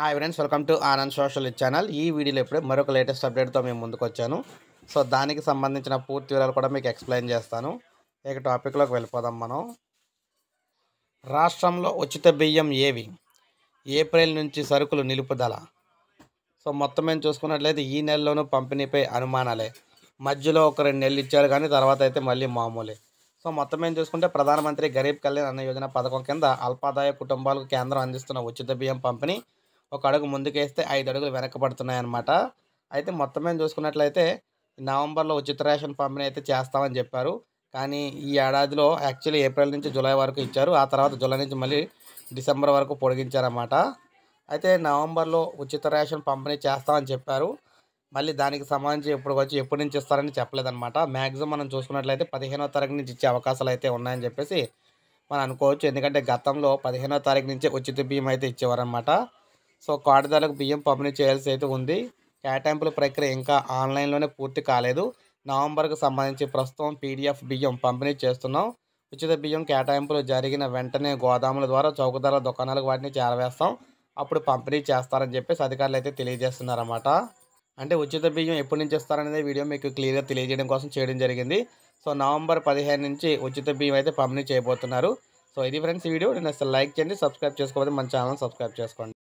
hi friends welcome to Anand social channel ఈ వీడియోలో ఇప్పుడే మరొక లేటెస్ట్ అప్డేట్తో మేము ముందుకు వచ్చాను సో దానికి సంబంధించిన పూర్తి వివరాలు కూడా మీకు ఎక్స్ప్లెయిన్ చేస్తాను ఇక టాపిక్లోకి వెళ్ళిపోదాం మనం రాష్ట్రంలో ఉచిత బియ్యం ఏవి ఏప్రిల్ నుంచి సరుకులు నిలుపుదల సో మొత్తం మేము చూసుకున్నట్లయితే ఈ నెలలోనూ పంపిణీపై అనుమానాలే మధ్యలో ఒక రెండు నెలలు ఇచ్చారు కానీ తర్వాత అయితే మళ్ళీ మామూలే సో మొత్తం మేము చూసుకుంటే ప్రధానమంత్రి గరీబ్ కళ్యాణ్ అన్న యోజన పథకం కింద అల్పాదాయ కుటుంబాలకు కేంద్రం అందిస్తున్న ఉచిత బియ్యం పంపిణీ ఒక అడుగు ముందుకేస్తే ఐదు అడుగులు వెనకబడుతున్నాయన్నమాట అయితే మొత్తం మేము చూసుకున్నట్లయితే నవంబర్లో ఉచిత రేషన్ పంపిణీ అయితే చేస్తామని చెప్పారు కానీ ఈ ఏడాదిలో యాక్చువల్లీ ఏప్రిల్ నుంచి జూలై వరకు ఇచ్చారు ఆ తర్వాత జూలై నుంచి మళ్ళీ డిసెంబర్ వరకు పొడిగించారన్నమాట అయితే నవంబర్లో ఉచిత రేషన్ పంపిణీ చేస్తామని చెప్పారు మళ్ళీ దానికి సంబంధించి ఎప్పుడు వచ్చి ఎప్పటి నుంచి ఇస్తారని చెప్పలేదన్నమాట మ్యాక్సిమం మనం చూసుకున్నట్లయితే పదిహేనో తారీఖు నుంచి ఇచ్చే అవకాశాలు అయితే ఉన్నాయని చెప్పేసి మనం అనుకోవచ్చు ఎందుకంటే గతంలో పదిహేనో తారీఖు నుంచే ఉచిత బియ్యం అయితే ఇచ్చేవారనమాట సో కార్డుదారులకు బియ్యం పంపిణీ చేయాల్సి అయితే ఉంది కేటాయింపుల ప్రక్రియ ఇంకా ఆన్లైన్లోనే పూర్తి కాలేదు నవంబర్కు సంబంధించి ప్రస్తుతం పీడిఎఫ్ బియ్యం పంపిణీ చేస్తున్నాం ఉచిత బియ్యం కేటాయింపులు జరిగిన వెంటనే గోదాముల ద్వారా చౌకధర దుకాణాలకు వాటిని చేరవేస్తాం అప్పుడు పంపిణీ చేస్తారని చెప్పేసి అధికారులు అయితే తెలియజేస్తున్నారన్నమాట అంటే ఉచిత బియ్యం ఎప్పటి నుంచి ఇస్తారనేది వీడియో మీకు క్లియర్గా తెలియజేయడం కోసం చేయడం జరిగింది సో నవంబర్ పదిహేను నుంచి ఉచిత బియ్యం అయితే పంపిణీ చేయబోతున్నారు సో ఇది ఫ్రెండ్స్ వీడియో నేను లైక్ చేయండి సబ్స్క్రైబ్ చేసుకోవాలి మన ఛానల్ సబ్స్క్రైబ్ చేసుకోండి